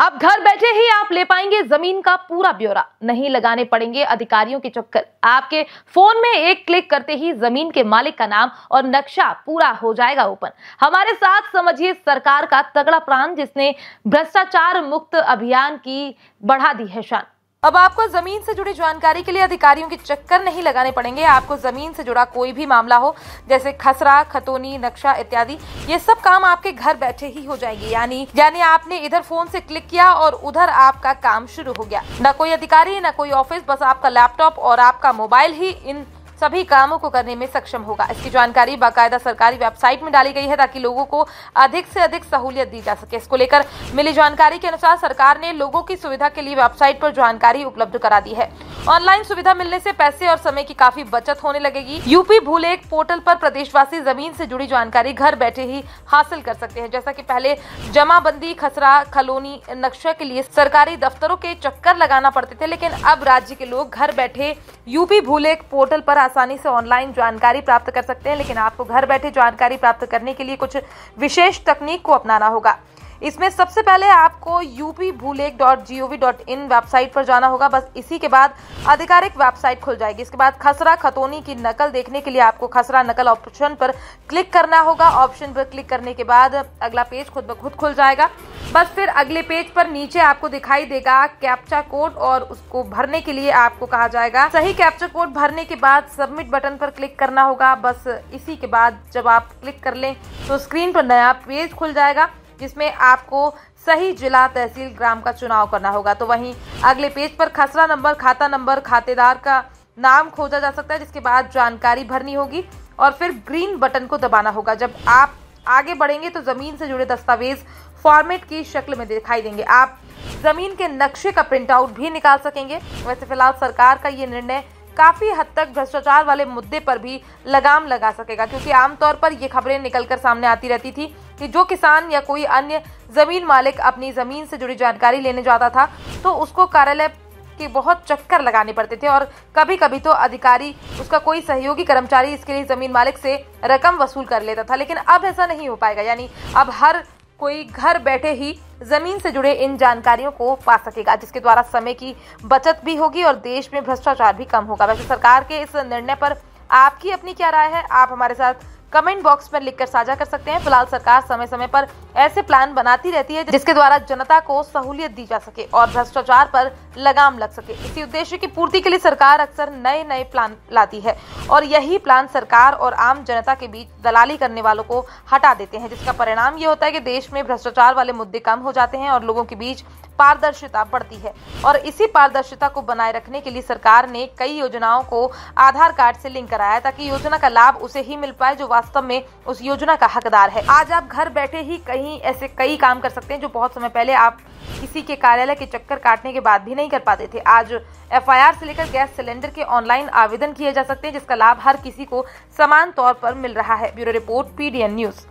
अब घर बैठे ही आप ले पाएंगे जमीन का पूरा ब्यौरा नहीं लगाने पड़ेंगे अधिकारियों के चक्कर आपके फोन में एक क्लिक करते ही जमीन के मालिक का नाम और नक्शा पूरा हो जाएगा ओपन हमारे साथ समझिए सरकार का तगड़ा प्राण जिसने भ्रष्टाचार मुक्त अभियान की बढ़ा दी है शान अब आपको जमीन से जुड़ी जानकारी के लिए अधिकारियों के चक्कर नहीं लगाने पड़ेंगे आपको जमीन से जुड़ा कोई भी मामला हो जैसे खसरा खतौनी नक्शा इत्यादि ये सब काम आपके घर बैठे ही हो जाएंगे यानी यानी आपने इधर फोन से क्लिक किया और उधर आपका काम शुरू हो गया न कोई अधिकारी न कोई ऑफिस बस आपका लैपटॉप और आपका मोबाइल ही इन सभी कामों को करने में सक्षम होगा इसकी जानकारी बाकायदा सरकारी वेबसाइट में डाली गई है ताकि लोगों को अधिक से अधिक सहूलियत दी जा सके इसको लेकर मिली जानकारी के अनुसार सरकार ने लोगों की सुविधा के लिए वेबसाइट पर जानकारी उपलब्ध करा दी है ऑनलाइन सुविधा मिलने से पैसे और समय की काफी बचत होने लगेगी यूपी भूलेख पोर्टल पर प्रदेशवासी जमीन से जुड़ी जानकारी घर बैठे ही हासिल कर सकते हैं जैसा कि पहले जमाबंदी खसरा खलोनी नक्शा के लिए सरकारी दफ्तरों के चक्कर लगाना पड़ते थे लेकिन अब राज्य के लोग घर बैठे यूपी भूलेख पोर्टल पर आसानी से ऑनलाइन जानकारी प्राप्त कर सकते हैं लेकिन आपको घर बैठे जानकारी प्राप्त करने के लिए कुछ विशेष तकनीक को अपनाना होगा इसमें सबसे पहले आपको UP Bhulekh dot G O V dot in website पर जाना होगा बस इसी के बाद आधिकारिक वेबसाइट खुल जाएगी इसके बाद खसरा खतौनी की नकल देखने के लिए आपको खसरा नकल ऑप्शन पर क्लिक करना होगा ऑप्शन पर क्लिक करने के बाद अगला पेज खुद ब खुद खुल जाएगा बस फिर अगले पेज पर नीचे आपको दिखाई देगा कैप्चा कोड और उसको भरने के लिए आपको कहा जाएगा सही कैप्चा कोड भरने के बाद सबमिट बटन पर क्लिक करना होगा बस इसी के बाद जब आप क्लिक कर लें तो स्क्रीन पर नया पेज खुल जाएगा जिसमें आपको सही जिला तहसील ग्राम का चुनाव करना होगा तो वहीं अगले पेज पर खसरा नंबर खाता नंबर खातेदार का नाम खोजा जा सकता है जिसके बाद जानकारी भरनी होगी और फिर ग्रीन बटन को दबाना होगा जब आप आगे बढ़ेंगे तो ज़मीन से जुड़े दस्तावेज फॉर्मेट की शक्ल में दिखाई देंगे आप ज़मीन के नक्शे का प्रिंटआउट भी निकाल सकेंगे वैसे फिलहाल सरकार का ये निर्णय काफी हद तक भ्रष्टाचार वाले मुद्दे पर भी लगाम लगा सकेगा क्योंकि आमतौर पर ये खबरें निकलकर सामने आती रहती थी कि जो किसान या कोई अन्य जमीन मालिक अपनी जमीन से जुड़ी जानकारी लेने जाता था तो उसको कार्यालय के बहुत चक्कर लगाने पड़ते थे और कभी कभी तो अधिकारी उसका कोई सहयोगी कर्मचारी इसके लिए जमीन मालिक से रकम वसूल कर लेता था लेकिन अब ऐसा नहीं हो पाएगा यानी अब हर कोई घर बैठे ही जमीन से जुड़े इन जानकारियों को पा सकेगा जिसके द्वारा समय की बचत भी होगी और देश में भ्रष्टाचार भी कम होगा वैसे सरकार के इस निर्णय पर आपकी अपनी क्या राय है आप हमारे साथ कमेंट बॉक्स में लिखकर साझा कर सकते हैं फिलहाल सरकार समय समय पर ऐसे प्लान बनाती रहती है जिसके द्वारा जनता को सहूलियत दी जा सके और भ्रष्टाचार पर लगाम लग सके इसी उद्देश्य की पूर्ति के लिए सरकार अक्सर नए नए प्लान लाती है और यही प्लान सरकार और आम जनता के बीच दलाली करने वालों को हटा देते हैं जिसका परिणाम ये होता है कि देश में भ्रष्टाचार वाले मुद्दे कम हो जाते हैं और लोगों के बीच पारदर्शिता बढ़ती है और इसी पारदर्शिता को बनाए रखने के लिए सरकार ने कई योजनाओं को आधार कार्ड से लिंक कराया ताकि योजना का लाभ उसे ही मिल पाए जो वास्तव में उस योजना का हकदार है आज आप घर बैठे ही कहीं ऐसे कई काम कर सकते हैं जो बहुत समय पहले आप किसी के कार्यालय के चक्कर काटने के बाद भी नहीं नहीं कर पाते थे आज एफआईआर से लेकर गैस सिलेंडर के ऑनलाइन आवेदन किए जा सकते हैं जिसका लाभ हर किसी को समान तौर पर मिल रहा है ब्यूरो रिपोर्ट पीडीएन न्यूज़